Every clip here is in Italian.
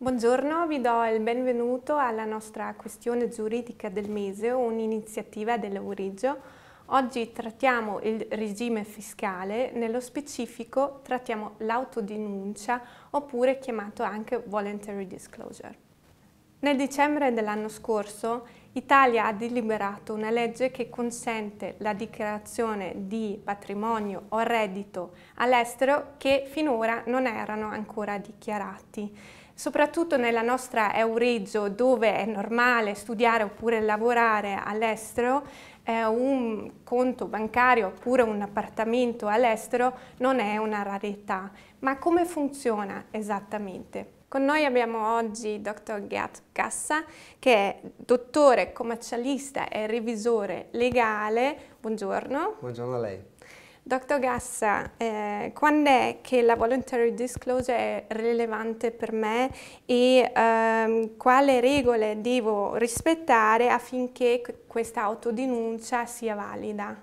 Buongiorno, vi do il benvenuto alla nostra questione giuridica del mese, un'iniziativa dell'Aurigio. Oggi trattiamo il regime fiscale, nello specifico trattiamo l'autodenuncia oppure chiamato anche voluntary disclosure. Nel dicembre dell'anno scorso Italia ha deliberato una legge che consente la dichiarazione di patrimonio o reddito all'estero che finora non erano ancora dichiarati soprattutto nella nostra Euregio dove è normale studiare oppure lavorare all'estero, eh, un conto bancario oppure un appartamento all'estero non è una rarità. Ma come funziona esattamente? Con noi abbiamo oggi il dottor Ghiat Cassa, che è dottore commercialista e revisore legale. Buongiorno. Buongiorno a lei. Dottor Gassa, eh, quando è che la voluntary disclosure è rilevante per me e ehm, quali regole devo rispettare affinché questa autodenuncia sia valida?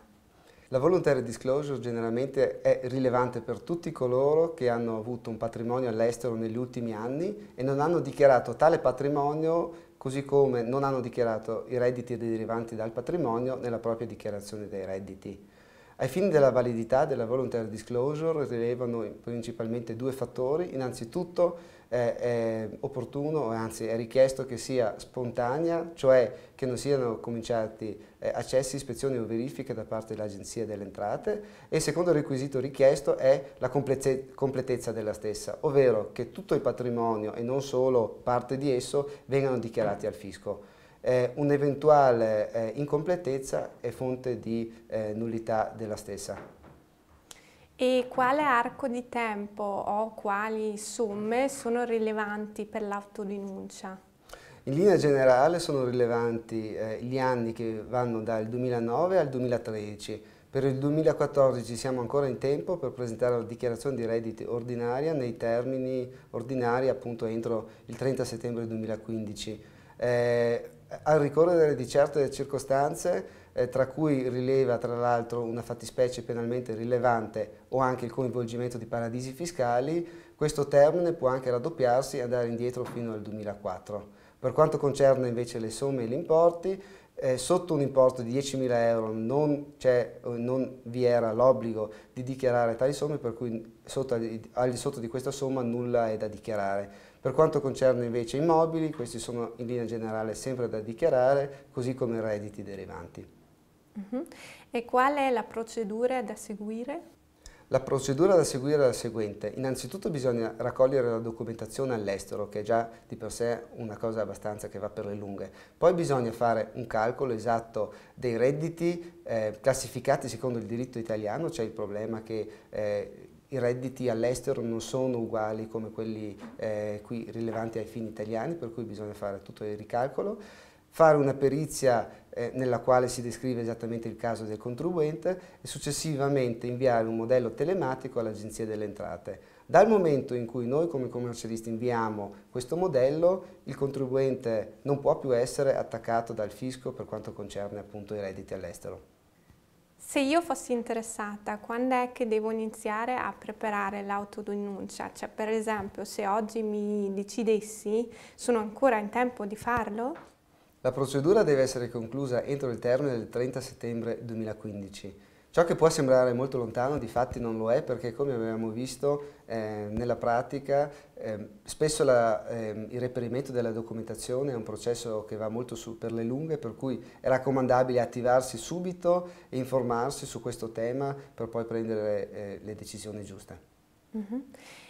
La voluntary disclosure generalmente è rilevante per tutti coloro che hanno avuto un patrimonio all'estero negli ultimi anni e non hanno dichiarato tale patrimonio così come non hanno dichiarato i redditi derivanti dal patrimonio nella propria dichiarazione dei redditi. Ai fini della validità della voluntary disclosure rilevano principalmente due fattori. Innanzitutto eh, è opportuno, anzi è richiesto che sia spontanea, cioè che non siano cominciati eh, accessi, ispezioni o verifiche da parte dell'Agenzia delle Entrate e il secondo requisito richiesto è la completezza della stessa, ovvero che tutto il patrimonio e non solo parte di esso vengano dichiarati al fisco eh, un'eventuale eh, incompletezza è fonte di eh, nullità della stessa. E quale arco di tempo o quali somme sono rilevanti per l'autodenuncia? In linea generale sono rilevanti eh, gli anni che vanno dal 2009 al 2013, per il 2014 siamo ancora in tempo per presentare la dichiarazione di redditi ordinaria nei termini ordinari appunto entro il 30 settembre 2015. Eh, al ricorrere di certe circostanze, eh, tra cui rileva tra l'altro una fattispecie penalmente rilevante o anche il coinvolgimento di paradisi fiscali, questo termine può anche raddoppiarsi e andare indietro fino al 2004. Per quanto concerne invece le somme e gli importi, eh, sotto un importo di 10.000 euro non, cioè, eh, non, vi era l'obbligo di dichiarare tali somme, per cui sotto, al di sotto di questa somma nulla è da dichiarare. Per quanto concerne invece immobili, questi sono in linea generale sempre da dichiarare, così come i redditi derivanti. Uh mhm. -huh. E qual è la procedura da seguire? La procedura da seguire è la seguente. Innanzitutto bisogna raccogliere la documentazione all'estero, che è già di per sé una cosa abbastanza che va per le lunghe. Poi bisogna fare un calcolo esatto dei redditi eh, classificati secondo il diritto italiano, c'è il problema che eh, i redditi all'estero non sono uguali come quelli eh, qui rilevanti ai fini italiani, per cui bisogna fare tutto il ricalcolo, fare una perizia eh, nella quale si descrive esattamente il caso del contribuente e successivamente inviare un modello telematico all'Agenzia delle Entrate. Dal momento in cui noi come commercialisti inviamo questo modello, il contribuente non può più essere attaccato dal fisco per quanto concerne appunto i redditi all'estero. Se io fossi interessata, quando è che devo iniziare a preparare l'autodenuncia? Cioè, per esempio, se oggi mi decidessi, sono ancora in tempo di farlo? La procedura deve essere conclusa entro il termine del 30 settembre 2015. Ciò che può sembrare molto lontano, di fatti non lo è, perché come abbiamo visto eh, nella pratica, eh, spesso la, eh, il reperimento della documentazione è un processo che va molto su, per le lunghe, per cui è raccomandabile attivarsi subito e informarsi su questo tema per poi prendere eh, le decisioni giuste.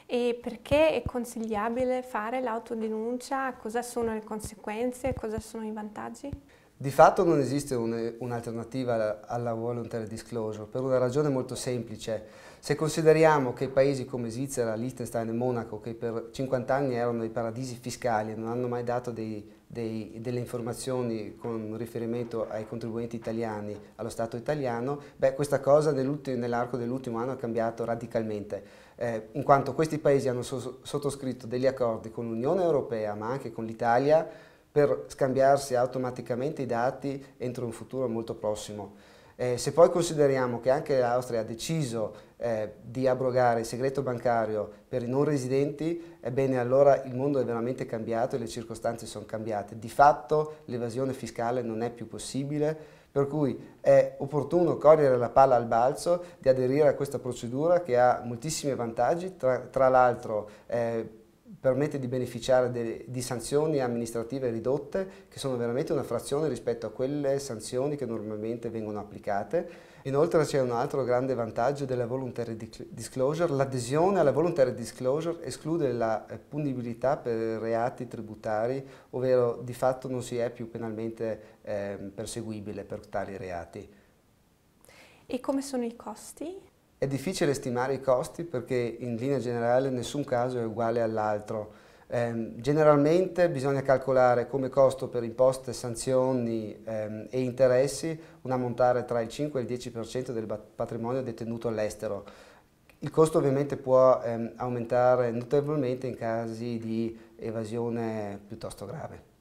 E perché è consigliabile fare l'autodenuncia? Cosa sono le conseguenze? Cosa sono i vantaggi? Di fatto non esiste un'alternativa alla voluntary disclosure per una ragione molto semplice. Se consideriamo che paesi come Svizzera, Liechtenstein e Monaco, che per 50 anni erano dei paradisi fiscali e non hanno mai dato dei dei, delle informazioni con riferimento ai contribuenti italiani, allo Stato italiano, beh, questa cosa nell'arco dell'ultimo anno è cambiata radicalmente, eh, in quanto questi paesi hanno so sottoscritto degli accordi con l'Unione Europea, ma anche con l'Italia, per scambiarsi automaticamente i dati entro un futuro molto prossimo. Eh, se poi consideriamo che anche l'Austria ha deciso eh, di abrogare il segreto bancario per i non residenti, ebbene allora il mondo è veramente cambiato e le circostanze sono cambiate. Di fatto l'evasione fiscale non è più possibile, per cui è opportuno cogliere la palla al balzo di aderire a questa procedura che ha moltissimi vantaggi, tra, tra l'altro eh, permette di beneficiare de, di sanzioni amministrative ridotte che sono veramente una frazione rispetto a quelle sanzioni che normalmente vengono applicate. Inoltre c'è un altro grande vantaggio della voluntary disclosure, l'adesione alla voluntary disclosure esclude la eh, punibilità per reati tributari, ovvero di fatto non si è più penalmente eh, perseguibile per tali reati. E come sono i costi? È difficile stimare i costi perché in linea generale nessun caso è uguale all'altro. Ehm, generalmente bisogna calcolare come costo per imposte, sanzioni ehm, e interessi un ammontare tra il 5 e il 10% del patrimonio detenuto all'estero. Il costo ovviamente può ehm, aumentare notevolmente in casi di evasione piuttosto grave.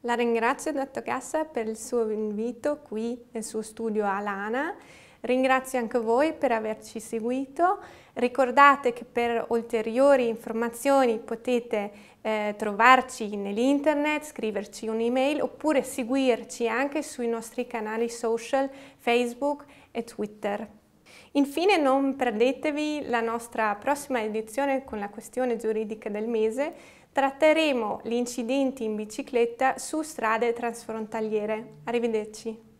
La ringrazio, dottor Cassa, per il suo invito qui nel suo studio a Lana. Ringrazio anche voi per averci seguito. Ricordate che per ulteriori informazioni potete eh, trovarci nell'internet, scriverci un'email oppure seguirci anche sui nostri canali social Facebook e Twitter. Infine non perdetevi la nostra prossima edizione con la questione giuridica del mese. Tratteremo gli incidenti in bicicletta su strade transfrontaliere. Arrivederci.